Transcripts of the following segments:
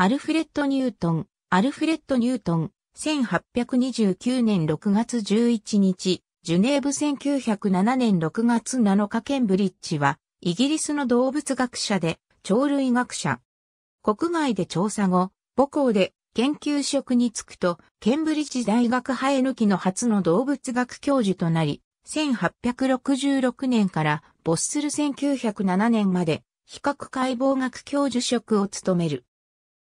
アルフレッド・ニュートン、アルフレッド・ニュートン、1829年6月11日、ジュネーブ1907年6月7日ケンブリッジは、イギリスの動物学者で、鳥類学者。国外で調査後、母校で研究職に就くと、ケンブリッジ大学生え抜きの初の動物学教授となり、1866年からボッスル1907年まで、比較解剖学教授職を務める。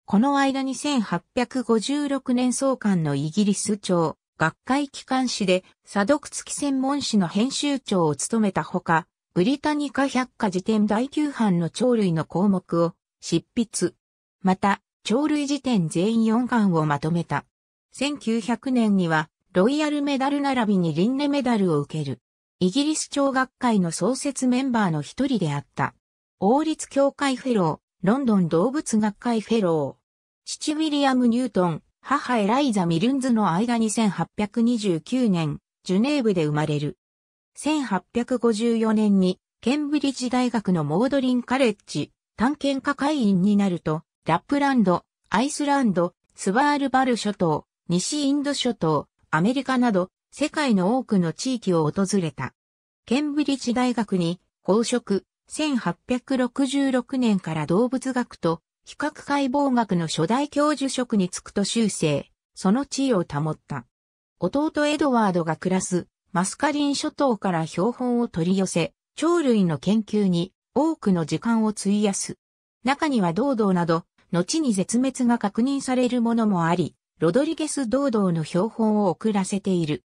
この間に1856年創刊のイギリス朝、学会機関誌で、査読付き専門誌の編集長を務めたほか、ブリタニカ百科辞典第9版の鳥類の項目を執筆。また、鳥類辞典全員4巻をまとめた。1900年には、ロイヤルメダル並びにリンネメダルを受ける。イギリス朝学会の創設メンバーの一人であった。王立協会フェロー。ロンドン動物学会フェロー。父ウィリアム・ニュートン、母エライザ・ミルンズの間1 8 2 9年、ジュネーブで生まれる。1854年に、ケンブリッジ大学のモードリンカレッジ、探検家会員になると、ラップランド、アイスランド、スワールバル諸島、西インド諸島、アメリカなど、世界の多くの地域を訪れた。ケンブリッジ大学に、公職、1866年から動物学と比較解剖学の初代教授職に就くと修正、その地位を保った。弟エドワードが暮らすマスカリン諸島から標本を取り寄せ、鳥類の研究に多くの時間を費やす。中には堂々など、後に絶滅が確認されるものもあり、ロドリゲス堂々の標本を送らせている。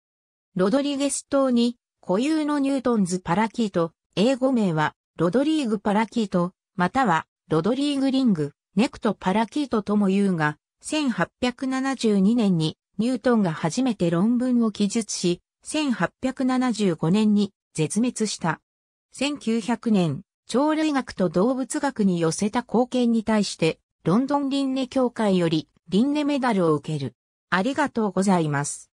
ロドリゲス島に固有のニュートンズパラキート、英語名はロドリーグ・パラキート、または、ロドリーグ・リング、ネクト・パラキートとも言うが、1872年にニュートンが初めて論文を記述し、1875年に絶滅した。1900年、鳥類学と動物学に寄せた貢献に対して、ロンドン輪廻協会より輪廻メダルを受ける。ありがとうございます。